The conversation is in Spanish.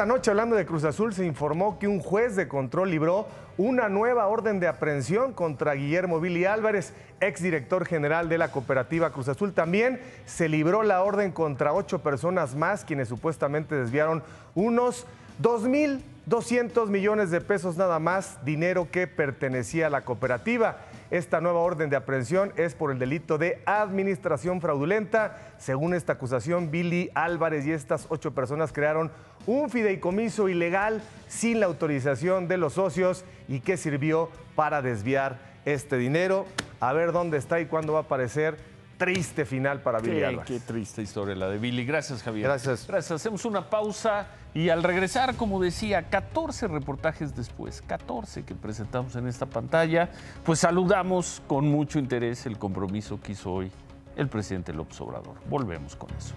Esta noche, hablando de Cruz Azul, se informó que un juez de control libró una nueva orden de aprehensión contra Guillermo Billy Álvarez, exdirector general de la cooperativa Cruz Azul. También se libró la orden contra ocho personas más, quienes supuestamente desviaron unos dos mil 200 millones de pesos nada más, dinero que pertenecía a la cooperativa. Esta nueva orden de aprehensión es por el delito de administración fraudulenta. Según esta acusación, Billy Álvarez y estas ocho personas crearon un fideicomiso ilegal sin la autorización de los socios y que sirvió para desviar este dinero. A ver dónde está y cuándo va a aparecer triste final para Billy Qué triste historia la de Billy. Gracias, Javier. Gracias. Gracias. Hacemos una pausa y al regresar, como decía, 14 reportajes después, 14 que presentamos en esta pantalla, pues saludamos con mucho interés el compromiso que hizo hoy el presidente López Obrador. Volvemos con eso.